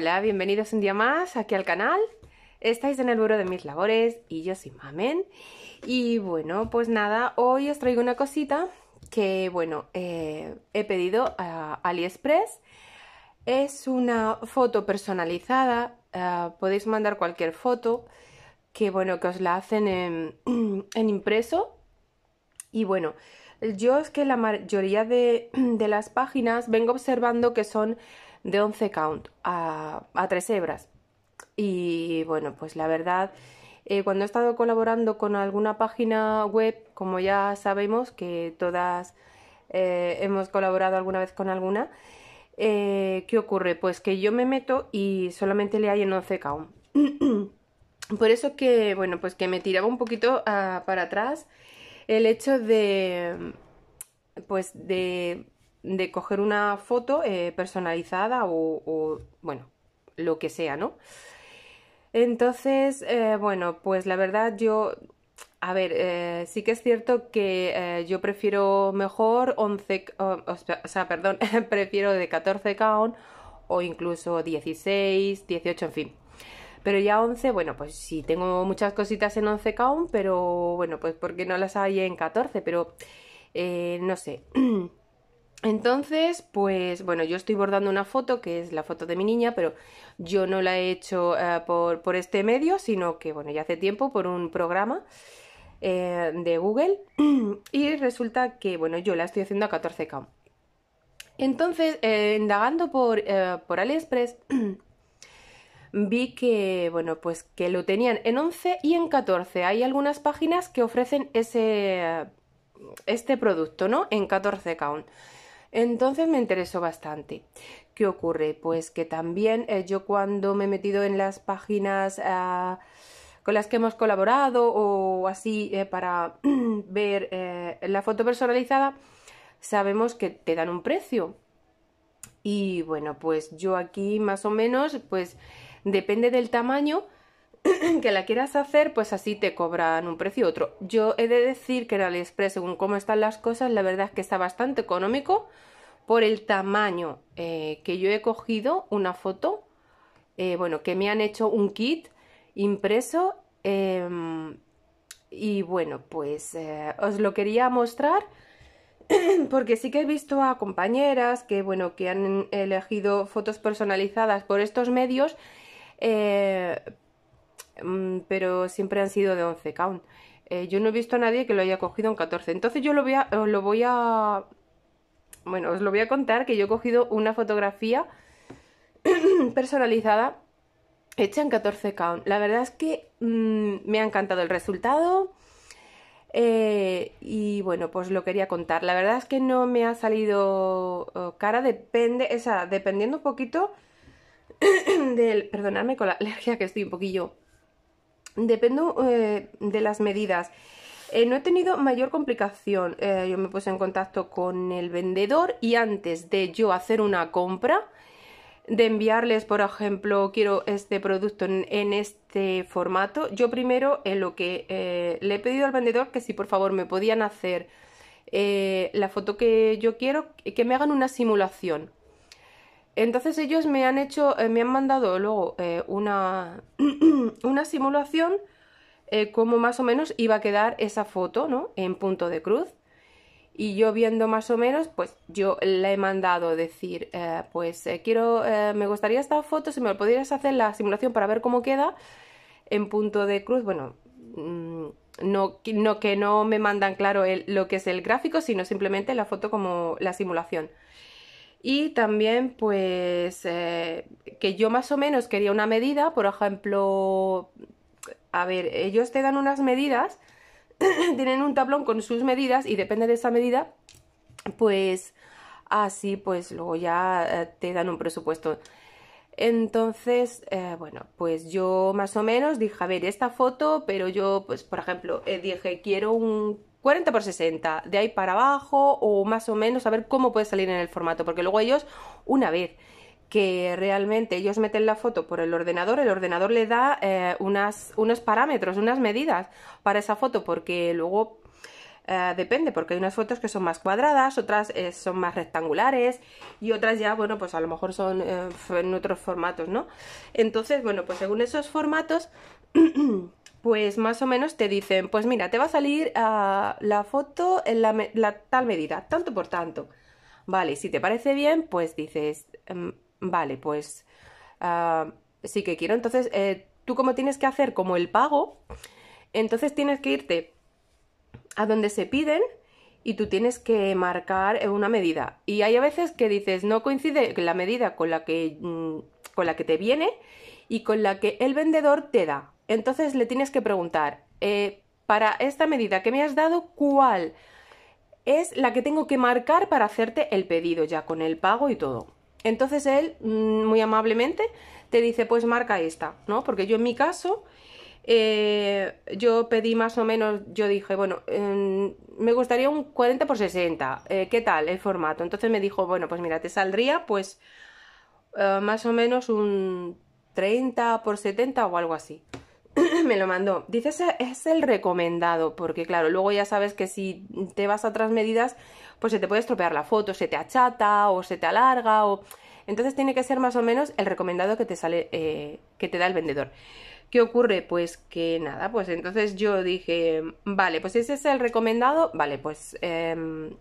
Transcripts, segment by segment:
Hola, bienvenidos un día más aquí al canal. Estáis en el Buro de mis labores y yo soy Mamen. Y bueno, pues nada, hoy os traigo una cosita que, bueno, eh, he pedido a AliExpress. Es una foto personalizada, eh, podéis mandar cualquier foto, que bueno, que os la hacen en impreso y bueno, yo es que la mayoría de, de las páginas vengo observando que son de 11 count a, a 3 hebras. Y bueno, pues la verdad, eh, cuando he estado colaborando con alguna página web, como ya sabemos que todas eh, hemos colaborado alguna vez con alguna, eh, ¿qué ocurre? Pues que yo me meto y solamente le hay en 11 count. Por eso que, bueno, pues que me tiraba un poquito ah, para atrás el hecho de, pues, de, coger una foto eh, personalizada o, bueno, lo que sea, ¿no? Entonces, eh, bueno, pues la verdad yo, a ver, eh, sí que es cierto que yo prefiero mejor 11, o sea, perdón, prefiero de 14 count o incluso 16, 18, en fin. Pero ya 11, bueno, pues sí, tengo muchas cositas en 11 count, pero bueno, pues porque no las hay en 14, pero eh, no sé. Entonces, pues bueno, yo estoy bordando una foto que es la foto de mi niña, pero yo no la he hecho eh, por, este medio, sino que bueno, ya hace tiempo por un programa eh, de Google y resulta que bueno, yo la estoy haciendo a 14K. Entonces, indagando por, por AliExpress, vi que, bueno, pues que lo tenían en 11 y en 14. Hay algunas páginas que ofrecen ese, este producto, ¿no? En 14 count. Entonces me interesó bastante. ¿Qué ocurre? Pues que también eh, yo cuando me he metido en las páginas ah, con las que hemos colaborado o así eh, para ver eh, la foto personalizada, sabemos que te dan un precio. Y bueno, pues yo aquí más o menos, pues Depende del tamaño que la quieras hacer, pues así te cobran un precio u otro. Yo he de decir que en AliExpress, según cómo están las cosas, la verdad es que está bastante económico por el tamaño eh, que yo he cogido una foto, eh, bueno, que me han hecho un kit impreso em, y bueno, pues eh, os lo quería mostrar porque sí que he visto a compañeras que bueno, que han elegido fotos personalizadas por estos medios eh, mm, pero siempre han sido de 11 count. Eh, yo no he visto a nadie que lo haya cogido en 14. Entonces yo lo voy a, Bueno, os lo voy a contar que yo he cogido una fotografía personalizada hecha en 14 count. La verdad es que mm, me ha encantado el resultado. Eh, y bueno, pues lo quería contar. La verdad es que no me ha salido oh, cara, depende, esa dependiendo un poquito del... Perdonadme con la alergia que estoy un poquillo. Dependo eh, de las medidas. Eh, no he tenido mayor complicación. Eh, yo me puse en contacto con el vendedor y antes de yo hacer una compra, de enviarles, por ejemplo, quiero este producto en, este formato, yo primero en lo que le he pedido al vendedor que si por favor me podían hacer la foto que yo quiero, que me hagan una simulación entonces ellos me han hecho, eh, me han mandado luego eh, una, simulación eh, como más o menos iba a quedar esa foto, ¿no? En punto de cruz. Y yo viendo más o menos, pues yo le he mandado decir, pues quiero, me gustaría esta foto, si me lo hacer la simulación para ver cómo queda en punto de cruz. Bueno, mm, no, que no me mandan claro lo que es el gráfico, sino simplemente la foto como la simulación y también pues eh, que yo más o menos quería una medida, por ejemplo, a ver, ellos te dan unas medidas, tienen un tablón con sus medidas y depende de esa medida, pues así pues luego ya eh, te dan un presupuesto. Entonces, eh, bueno, pues yo más o menos dije, a ver, esta foto, pero yo, pues, por ejemplo, dije, quiero un 40 por 60, de ahí para abajo o más o menos a ver cómo puede salir en el formato, porque luego ellos, una vez que realmente ellos meten la foto por el ordenador, el ordenador le da eh, unas, unos parámetros, unas medidas para esa foto, porque luego eh, depende, porque hay unas fotos que son más cuadradas, otras eh, son más rectangulares y otras ya, bueno, pues a lo mejor son en otros formatos, ¿no? Entonces, bueno, pues según esos formatos... pues más o menos te dicen, pues mira, te va a salir ah, la foto en la, tal medida, tanto por tanto. Vale, si te parece bien, pues dices, em, vale, pues ah, sí que quiero. Entonces, eh, tú como tienes que hacer como el pago, entonces tienes que irte a donde se piden y tú tienes que marcar una medida. Y hay a veces que dices, no coincide la medida con la que, mm, con la que te viene y con la que el vendedor te da. Entonces le tienes que preguntar, eh, para esta medida que me has dado, ¿cuál es la que tengo que marcar para hacerte el pedido ya con el pago y todo? Entonces él, mm, muy amablemente, te dice, pues marca esta, ¿no? Porque yo en mi caso, eh, yo pedí más o menos, yo dije, bueno, em, me gustaría un 40 por 60, eh, ¿qué tal el formato? Entonces me dijo, bueno, pues mira, te saldría pues más o menos un 30 por 70 o algo así me lo mandó. Dice, es el recomendado, porque claro, luego ya sabes que si te vas a otras medidas, pues se te puede estropear la foto, se te achata o se te alarga o... Entonces tiene que ser más o menos el recomendado que te sale, eh, que te da el vendedor. ¿Qué ocurre? Pues que nada, pues entonces yo dije, vale, pues ese es el recomendado, vale, pues... Em,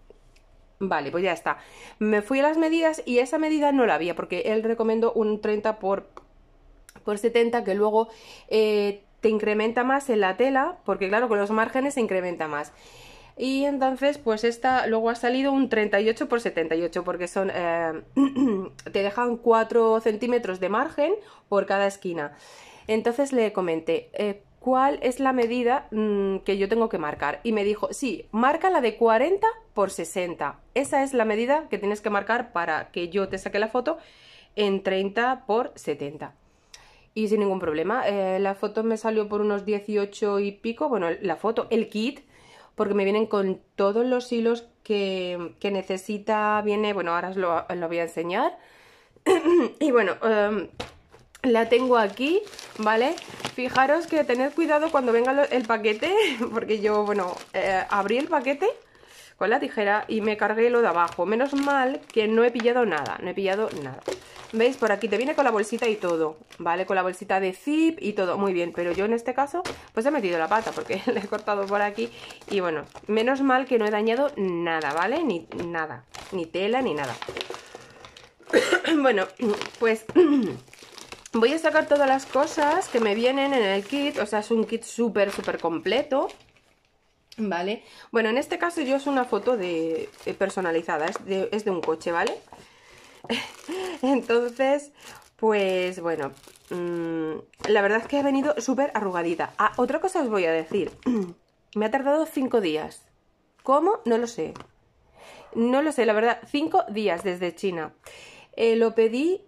vale, pues ya está. Me fui a las medidas y esa medida no la había porque él recomendó un 30 por por 70 que luego eh, incrementa más en la tela, porque claro, con los márgenes se incrementa más. Y entonces, pues esta luego ha salido un 38 por 78, porque son. Eh, te dejan 4 centímetros de margen por cada esquina. Entonces le comenté, eh, ¿cuál es la medida mm, que yo tengo que marcar? Y me dijo, sí, marca la de 40 por 60. Esa es la medida que tienes que marcar para que yo te saque la foto en 30 por 70 y sin ningún problema. Eh, la foto me salió por unos 18 y pico, bueno, la foto, el kit, porque me vienen con todos los hilos que, necesita, viene, bueno, ahora os lo, voy a enseñar. y bueno, em, la tengo aquí, ¿vale? Fijaros que tened cuidado cuando venga el paquete, porque yo, bueno, eh, abrí el paquete con la tijera y me cargué lo de abajo. Menos mal que no he pillado nada, no he pillado nada. ¿Veis? Por aquí te viene con la bolsita y todo, ¿vale? Con la bolsita de zip y todo, muy bien. Pero yo en este caso, pues he metido la pata porque le he cortado por aquí. Y bueno, menos mal que no he dañado nada, ¿vale? Ni nada, ni tela, ni nada. bueno, pues... Voy a sacar todas las cosas que me vienen en el kit, o sea, es un kit súper, súper completo, ¿Vale? Bueno, en este caso yo es una foto de, eh, personalizada, es de, es de, un coche, ¿vale? Entonces, pues bueno, mm, la verdad es que ha venido súper arrugadita. Ah, otra cosa os voy a decir, me ha tardado cinco días. ¿Cómo? No lo sé. No lo sé, la verdad, cinco días desde China. Eh, lo pedí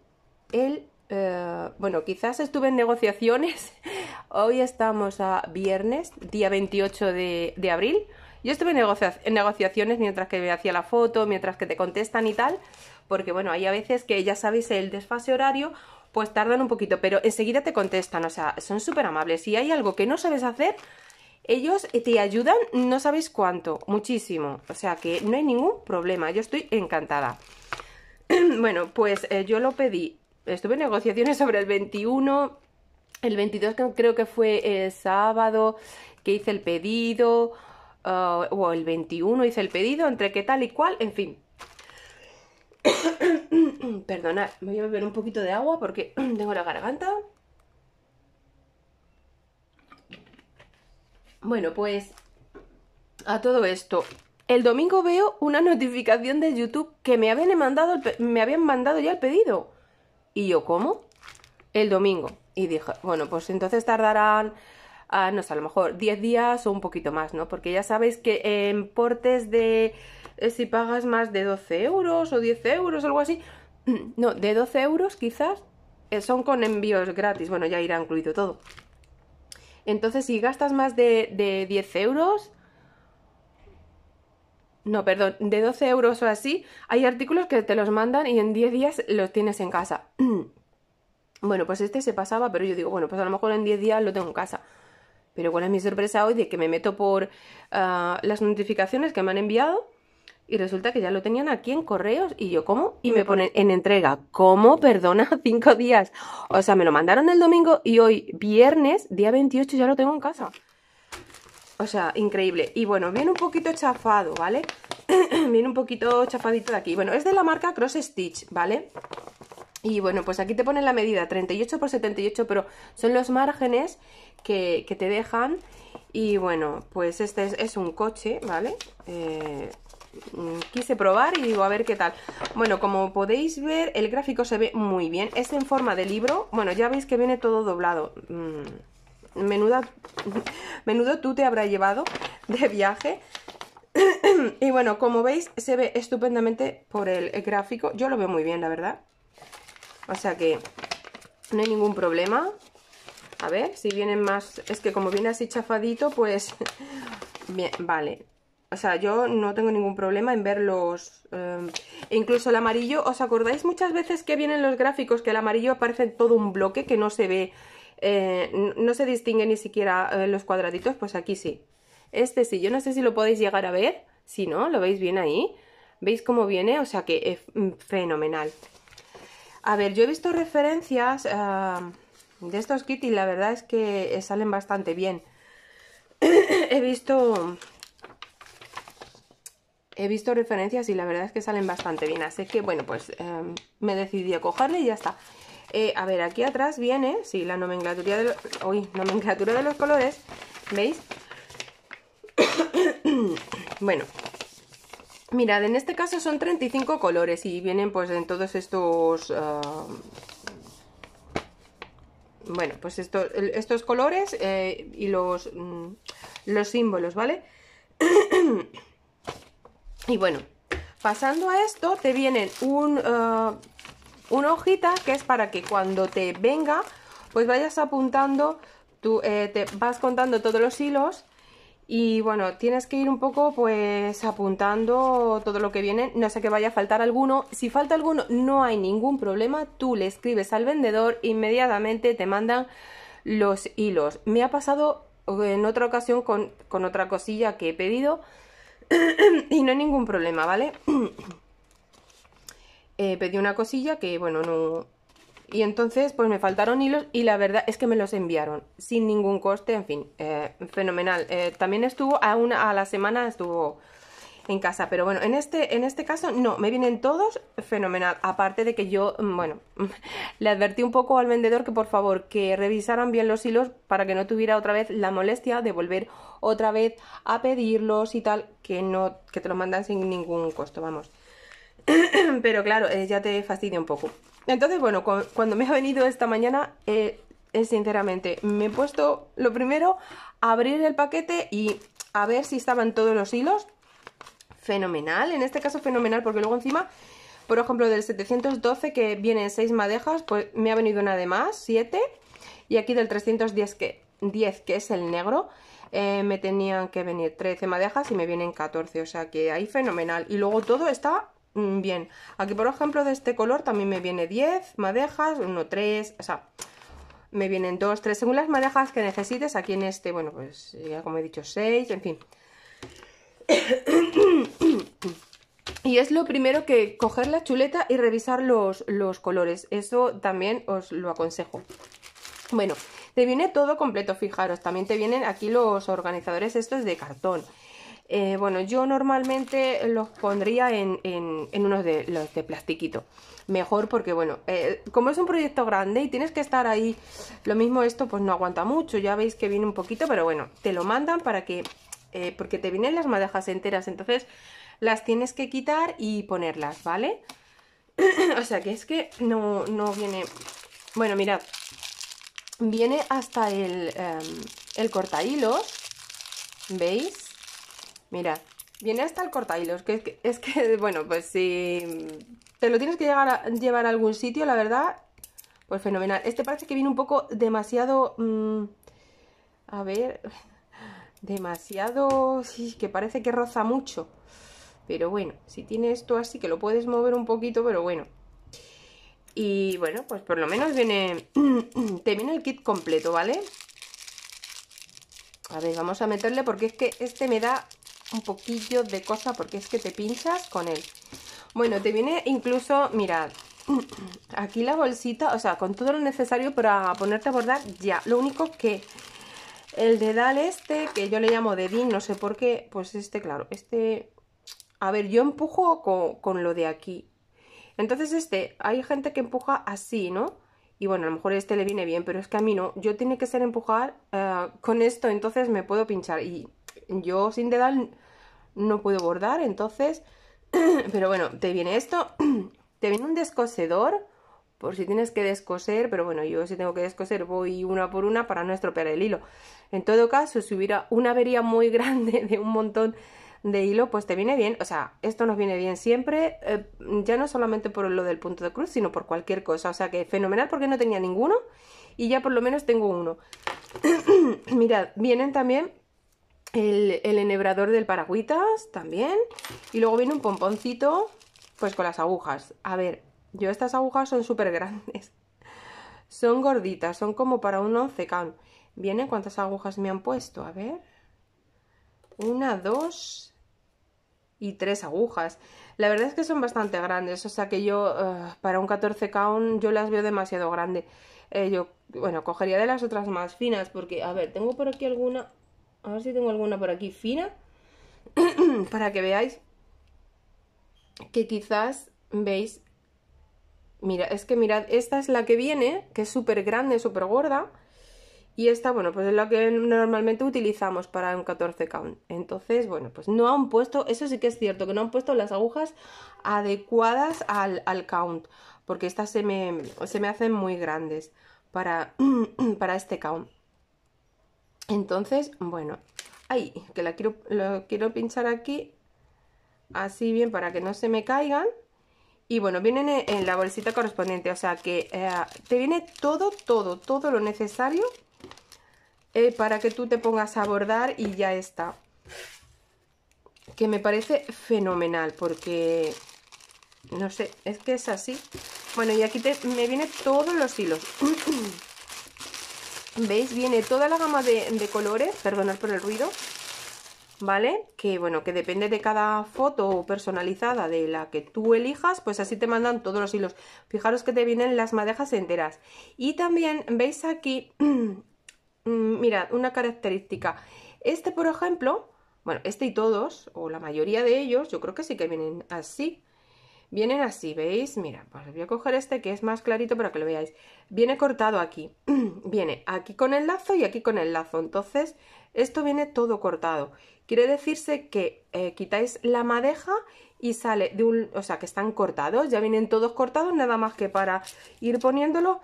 el eh, bueno, quizás estuve en negociaciones. Hoy estamos a viernes, día 28 de, abril. Yo estuve en, negociaciones mientras que me hacía la foto, mientras que te contestan y tal. Porque bueno, hay a veces que ya sabéis el desfase horario, pues tardan un poquito, pero enseguida te contestan. O sea, son súper amables. Si hay algo que no sabes hacer, ellos te ayudan no sabéis cuánto, muchísimo. O sea que no hay ningún problema. Yo estoy encantada. bueno, pues eh, yo lo pedí estuve en negociaciones sobre el 21, el 22 creo que fue sábado que hice el pedido, ah, o el 21 hice el pedido, entre qué tal y cual, en fin. Perdonad, me voy a beber un poquito de agua porque tengo la garganta. Bueno, pues a todo esto, el domingo veo una notificación de YouTube que me habían mandado, me habían mandado ya el pedido. Y yo, ¿cómo? El domingo. Y dije, bueno, pues entonces tardarán, ah, no sé, a lo mejor 10 días o un poquito más, ¿no? Porque ya sabéis que en portes de, eh, si pagas más de 12 euros o 10 euros, algo así, no, de 12 euros quizás, eh, son con envíos gratis, bueno, ya irá incluido todo. Entonces, si gastas más de, de 10 euros, no, perdón, de 12 euros o así, hay artículos que te los mandan y en 10 días los tienes en casa. bueno, pues este se pasaba, pero yo digo, bueno, pues a lo mejor en 10 días lo tengo en casa. Pero cuál es mi sorpresa hoy de que me meto por ah, las notificaciones que me han enviado y resulta que ya lo tenían aquí en correos y yo, ¿cómo? Y me ponen en entrega, ¿cómo? Perdona, 5 días. O sea, me lo mandaron el domingo y hoy, viernes, día 28, ya lo tengo en casa. O sea, increíble. Y bueno, viene un poquito chafado, ¿vale? viene un poquito chafadito de aquí. Bueno, es de la marca Cross Stitch, ¿vale? Y bueno, pues aquí te ponen la medida 38 por 78, pero son los márgenes que, te dejan. Y bueno, pues este es, un coche, ¿vale? Eh, quise probar y digo a ver qué tal bueno como podéis ver el gráfico se ve muy bien es en forma de libro bueno ya veis que viene todo doblado mm, menuda, menudo tú te habrá llevado de viaje. y bueno, como veis, se ve estupendamente por el gráfico. Yo lo veo muy bien, la verdad. O sea que no hay ningún problema. A ver, si vienen más... Es que como viene así chafadito, pues... bien, vale. O sea, yo no tengo ningún problema en ver los... Em, incluso el amarillo, ¿os acordáis muchas veces que vienen los gráficos que el amarillo aparece en todo un bloque que no se ve eh, no se distinguen ni siquiera eh, los cuadraditos, pues aquí sí. Este sí, yo no sé si lo podéis llegar a ver, si no, lo veis bien ahí. ¿Veis cómo viene? O sea que es mm, fenomenal. A ver, yo he visto referencias eh, de estos y la verdad es que salen bastante bien. he visto... He visto referencias y la verdad es que salen bastante bien, así que bueno, pues me decidí a cogerle y ya está. Eh, a ver, aquí atrás viene, sí, la nomenclatura de, los, nomenclatura de los colores, ¿veis? bueno, mirad, en este caso son 35 colores y vienen pues en todos estos... Ah, bueno, pues estos, colores eh, y los, mm, los símbolos, ¿vale? y bueno, pasando a esto, te vienen un... Ah, una hojita que es para que cuando te venga, pues vayas apuntando, tú eh, te vas contando todos los hilos y bueno, tienes que ir un poco pues apuntando todo lo que viene, no sé que vaya a faltar alguno. Si falta alguno, no hay ningún problema, tú le escribes al vendedor, inmediatamente te mandan los hilos. Me ha pasado eh, en otra ocasión con, con otra cosilla que he pedido y no hay ningún problema, ¿vale? Eh, pedí una cosilla que, bueno, no... Y entonces, pues me faltaron hilos y la verdad es que me los enviaron sin ningún coste, en fin, eh, fenomenal. Eh, también estuvo, a, una, a la semana estuvo en casa, pero bueno, en este, en este caso no, me vienen todos fenomenal. Aparte de que yo, mm, bueno, le advertí un poco al vendedor que por favor que revisaran bien los hilos para que no tuviera otra vez la molestia de volver otra vez a pedirlos y tal, que no, que te los mandan sin ningún costo, vamos. pero claro, eh, ya te fastidia un poco. Entonces, bueno, cuando me ha venido esta mañana, eh, sinceramente, me he puesto lo primero, abrir el paquete y a ver si estaban todos los hilos. Fenomenal, en este caso fenomenal, porque luego encima, por ejemplo, del 712 que vienen 6 madejas, pues me ha venido una de más, 7. Y aquí del 310 que, 10, que es el negro, eh, me tenían que venir 13 madejas y me vienen 14, o sea que ahí fenomenal. Y luego todo está Mm, bien. Aquí, por ejemplo, de este color también me viene 10 madejas, 1, 3, o sea, me vienen 2, 3, según las madejas que necesites. Aquí en este, bueno, pues ya como he dicho, 6, en fin. y es lo primero que coger la chuleta y revisar los, los colores. Eso también os lo aconsejo. Bueno, te viene todo completo, fijaros. También te vienen aquí los organizadores estos de cartón. Eh, bueno, yo normalmente los pondría en, en, unos de los de plastiquito. Mejor porque, bueno, eh, como es un proyecto grande y tienes que estar ahí, lo mismo esto pues no aguanta mucho. Ya veis que viene un poquito, pero bueno, te lo mandan para que... Eh, porque te vienen las madejas enteras, entonces las tienes que quitar y ponerlas, ¿vale? o sea que es que no, no viene... Bueno, mirad, viene hasta el, eh, el ¿veis? Mira, viene hasta el cortahilos, que es, que es que, bueno, pues si te lo tienes que llevar a algún sitio, la verdad, pues fenomenal. Este parece que viene un poco demasiado... Mm, a ver... Demasiado... Sí, que parece que roza mucho. Pero bueno, si tiene esto así que lo puedes mover un poquito, pero bueno. Y bueno, pues por lo menos viene... te viene el kit completo, ¿vale? A ver, vamos a meterle porque es que este me da un poquillo de cosa porque es que te pinchas con él. Bueno, te viene incluso, mirad, aquí la bolsita, o sea, con todo lo necesario para ponerte a bordar ya. Lo único que el dedal este, que yo le llamo dedín, no sé por qué, pues este, claro, este... A ver, yo empujo con, lo de aquí. Entonces este, hay gente que empuja así, ¿no? Y bueno, a lo mejor este le viene bien, pero es que a mí no. Yo tiene que ser empujar eh, con esto, entonces me puedo pinchar y yo sin dedal no puedo bordar, entonces, pero bueno, te viene esto, te viene un descosedor, por si tienes que descoser, pero bueno, yo si tengo que descoser voy una por una para no estropear el hilo. En todo caso, si hubiera una avería muy grande de un montón de hilo, pues te viene bien, o sea, esto nos viene bien siempre, eh, ya no solamente por lo del punto de cruz, sino por cualquier cosa, o sea que fenomenal porque no tenía ninguno y ya por lo menos tengo uno. Mirad, vienen también el, enhebrador del paragüitas también. Y luego viene un pomponcito, pues con las agujas. A ver, yo estas agujas son súper grandes. Son gorditas, son como para un 11 k ¿Vienen cuántas agujas me han puesto? A ver. Una, dos y tres agujas. La verdad es que son bastante grandes, o sea que yo eh, para un 14 count yo las veo demasiado grande. Eh, yo, bueno, cogería de las otras más finas porque, a ver, tengo por aquí alguna a ver si tengo alguna por aquí fina. para que veáis que quizás veis... Mira, es que mirad, esta es la que viene, que es súper grande, súper gorda. Y esta, bueno, pues es la que normalmente utilizamos para un 14 count. Entonces, bueno, pues no han puesto, eso sí que es cierto, que no han puesto las agujas adecuadas al, count. Porque estas se me, se me hacen muy grandes para, para este count. Entonces, bueno, ahí que la quiero, lo quiero pinchar aquí, así bien para que no se me caigan. Y bueno, vienen en la bolsita correspondiente, o sea que eh, te viene todo, todo, todo lo necesario eh, para que tú te pongas a bordar y ya está. Que me parece fenomenal porque, no sé, es que es así. Bueno, y aquí me viene todos los hilos. ¿Veis? Viene toda la gama de, colores, perdonad por el ruido, ¿vale? Que bueno, que depende de cada foto personalizada de la que tú elijas, pues así te mandan todos los hilos. Fijaros que te vienen las madejas enteras. Y también veis aquí, mm, mirad, una característica. Este, por ejemplo, bueno, este y todos, o la mayoría de ellos, yo creo que sí que vienen así. Vienen así, ¿veis? Mira, pues voy a coger este que es más clarito para que lo veáis. Viene cortado aquí, viene aquí con el lazo y aquí con el lazo, entonces esto viene todo cortado. Quiere decirse que eh, quitáis la madeja y sale de un... o sea, que están cortados, ya vienen todos cortados, nada más que para ir poniéndolo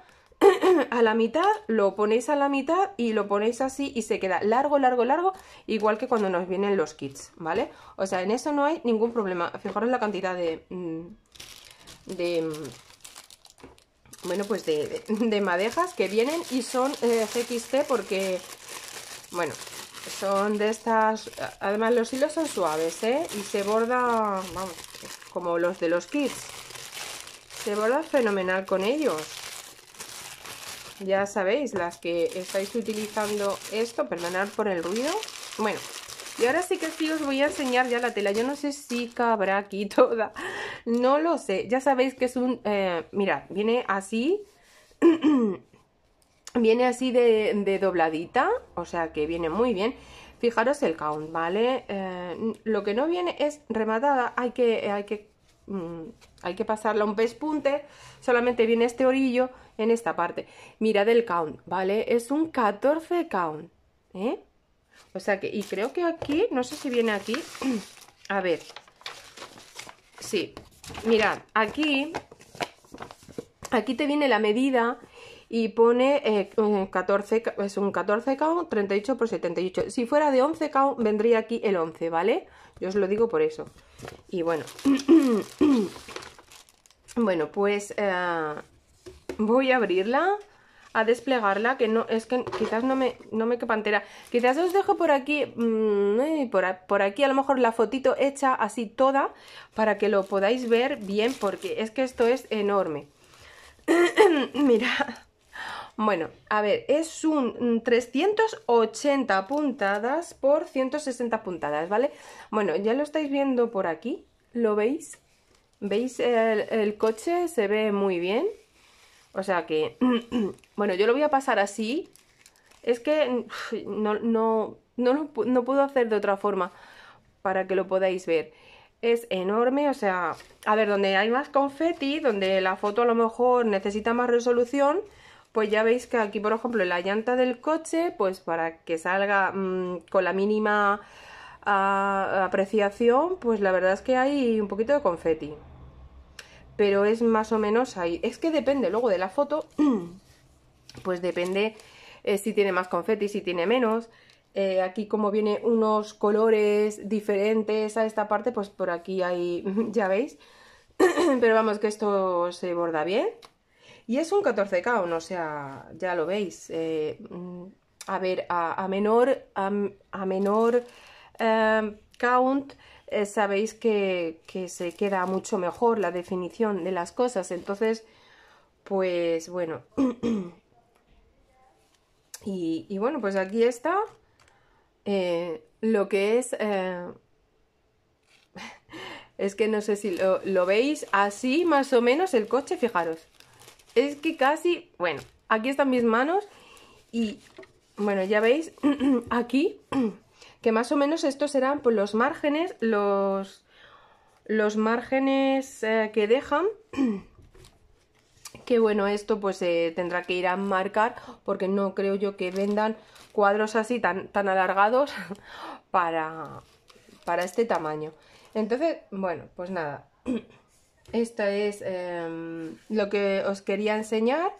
a la mitad, lo ponéis a la mitad y lo ponéis así y se queda largo, largo, largo, igual que cuando nos vienen los kits, ¿vale? O sea, en eso no hay ningún problema. Fijaros la cantidad de... Mm, de mm, bueno, pues de, de, madejas que vienen y son eh, porque, bueno, son de estas... Además los hilos son suaves, ¿eh? Y se borda, vamos, como los de los kits. Se borda fenomenal con ellos ya sabéis, las que estáis utilizando esto, perdonad por el ruido. Bueno, y ahora sí que sí os voy a enseñar ya la tela. Yo no sé si cabrá aquí toda. No lo sé. Ya sabéis que es un... Eh, mirad, viene así. viene así de, dobladita. O sea que viene muy bien. Fijaros el count, ¿vale? Eh, lo que no viene es rematada. Hay que, hay que Mm, hay que pasarla un pespunte, solamente viene este orillo en esta parte. Mirad el count, ¿vale? Es un 14 count, ¿eh? O sea que, y creo que aquí, no sé si viene aquí, a ver, sí, mirad, aquí, aquí te viene la medida y pone eh, 14, es un 14 count, 38 por 78. Si fuera de 11 count, vendría aquí el 11, ¿vale? Yo os lo digo por eso. Y bueno, bueno, pues eh, voy a abrirla, a desplegarla, que no, es que quizás no me, no me quepa Quizás os dejo por aquí, mm, eh, por, por, aquí a lo mejor la fotito hecha así toda, para que lo podáis ver bien, porque es que esto es enorme. Mira, bueno, a ver, es un 380 mm, puntadas por 160 puntadas, ¿vale? Bueno, ya lo estáis viendo por aquí, ¿lo veis? ¿Veis? El, coche se ve muy bien. O sea que, bueno, yo lo voy a pasar así. Es que mm, no, no, puedo hacer de otra forma para que lo podáis ver es enorme, o sea, a ver, donde hay más confeti, donde la foto a lo mejor necesita más resolución, pues ya veis que aquí por ejemplo la llanta del coche pues para que salga mm, con la mínima ah, apreciación pues la verdad es que hay un poquito de confeti pero es más o menos ahí es que depende luego de la foto pues depende eh, si tiene más confeti si tiene menos eh, aquí como viene unos colores diferentes a esta parte pues por aquí hay ya veis pero vamos que esto se borda bien y es un 14K, o sea, ya lo veis. Eh, mm, a ver, a, menor, a, menor em, count eh, sabéis que, se queda mucho mejor la definición de las cosas. Entonces, pues bueno. y, bueno, pues aquí está eh, lo que es... es que no sé si lo veis así más o menos el coche, fijaros. Es que casi, bueno, aquí están mis manos y, bueno, ya veis, aquí, que más o menos estos serán pues, los márgenes, los, los márgenes eh, que dejan. que bueno, esto pues tendrá que ir a marcar porque no creo yo que vendan cuadros así tan, tan alargados para, para este tamaño. Entonces, bueno, pues nada esto es em, lo que os quería enseñar.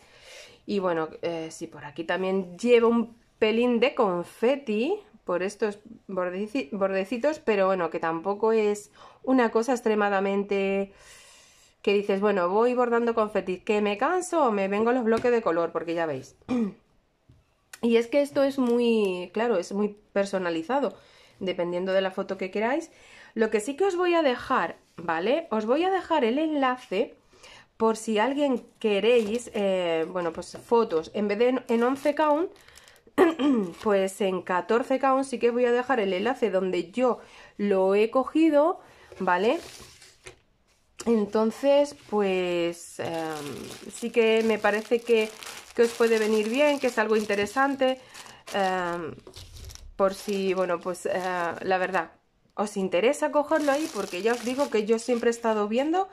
Y bueno, eh, si por aquí también llevo un pelín de confeti por estos bordecitos, pero bueno, que tampoco es una cosa extremadamente que dices, bueno, voy bordando confeti, que me canso o me vengo los bloques de color, porque ya veis. y es que esto es muy, claro, es muy personalizado, dependiendo de la foto que queráis. Lo que sí que os voy a dejar ¿vale? Os voy a dejar el enlace por si alguien queréis, eh, bueno, pues fotos, en vez de en, 11 count, pues en 14 count sí que voy a dejar el enlace donde yo lo he cogido, ¿vale? Entonces, pues em, sí que me parece que, os puede venir bien, que es algo interesante, em, por si, bueno, pues eh, la verdad, os interesa cogerlo ahí porque ya os digo que yo siempre he estado viendo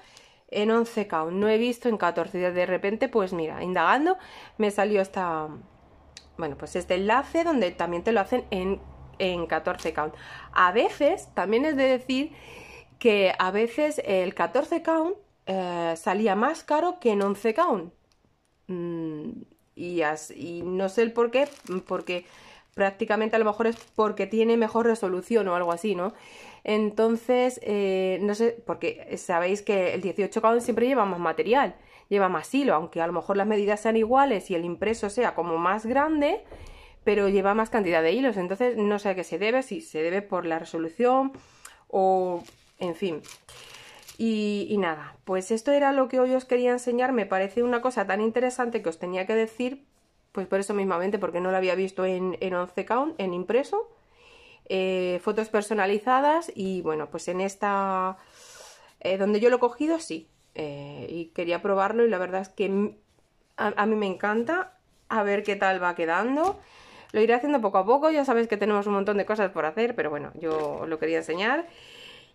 en 11 count no he visto en 14. De repente, pues mira, indagando, me salió esta, bueno, pues este enlace donde también te lo hacen en, en 14 count. A veces, también es de decir que a veces el 14 count eh, salía más caro que en 11 count. Mm, y, y no sé el por qué, porque prácticamente a lo mejor es porque tiene mejor resolución o algo así, ¿no? Entonces, eh, no sé, porque sabéis que el 18 k siempre lleva más material, lleva más hilo, aunque a lo mejor las medidas sean iguales y el impreso sea como más grande, pero lleva más cantidad de hilos. Entonces, no sé a qué se debe, si se debe por la resolución o, en fin. Y, y, nada, pues esto era lo que hoy os quería enseñar. Me parece una cosa tan interesante que os tenía que decir pues por eso mismamente, porque no lo había visto en, en 11 count, en impreso. Eh, fotos personalizadas y bueno, pues en esta, eh, donde yo lo he cogido, sí. Eh, y quería probarlo y la verdad es que a, a, mí me encanta. A ver qué tal va quedando. Lo iré haciendo poco a poco, ya sabéis que tenemos un montón de cosas por hacer, pero bueno, yo lo quería enseñar.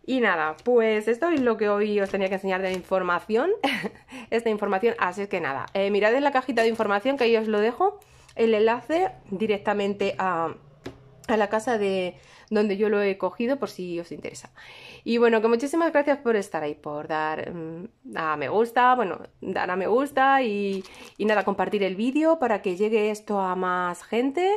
Y nada, pues esto es lo que hoy os tenía que enseñar de la información, esta información, así que nada, eh, mirad en la cajita de información que ahí os lo dejo, el enlace directamente a, la casa de donde yo lo he cogido por si os interesa. Y bueno, que muchísimas gracias por estar ahí, por dar mm, a me gusta, bueno, dar a me gusta y, y nada, compartir el vídeo para que llegue esto a más gente,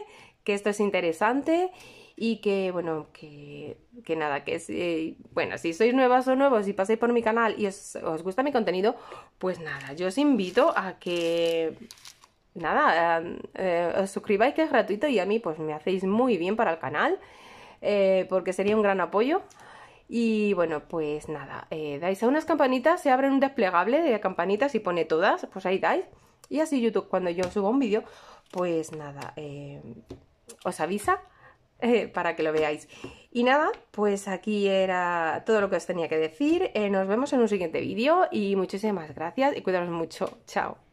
que esto es interesante y que, bueno, que, que nada, que si, bueno, si sois nuevas o nuevos y pasáis por mi canal y os, gusta mi contenido, pues nada, yo os invito a que nada, eh, eh, os suscribáis que es gratuito y a mí pues me hacéis muy bien para el canal eh, porque sería un gran apoyo y bueno, pues nada, dais a unas campanitas, se abre un desplegable de campanitas y pone todas, pues ahí dais y así YouTube cuando yo subo un vídeo pues nada, os avisa para que lo veáis. Y nada, pues aquí era todo lo que os tenía que decir. Eh, nos vemos en un siguiente vídeo y muchísimas gracias y cuidaros mucho. Chao.